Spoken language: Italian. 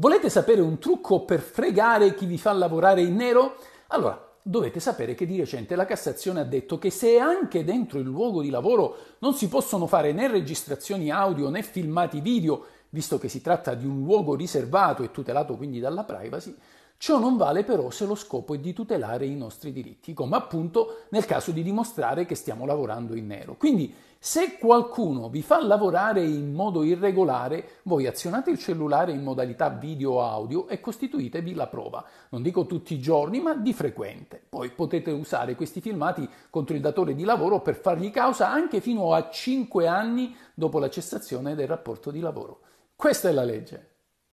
Volete sapere un trucco per fregare chi vi fa lavorare in nero? Allora, dovete sapere che di recente la Cassazione ha detto che se anche dentro il luogo di lavoro non si possono fare né registrazioni audio né filmati video visto che si tratta di un luogo riservato e tutelato quindi dalla privacy, ciò non vale però se lo scopo è di tutelare i nostri diritti, come appunto nel caso di dimostrare che stiamo lavorando in nero. Quindi se qualcuno vi fa lavorare in modo irregolare, voi azionate il cellulare in modalità video audio e costituitevi la prova. Non dico tutti i giorni, ma di frequente. Poi potete usare questi filmati contro il datore di lavoro per fargli causa anche fino a 5 anni dopo la cessazione del rapporto di lavoro. Questa è la legge.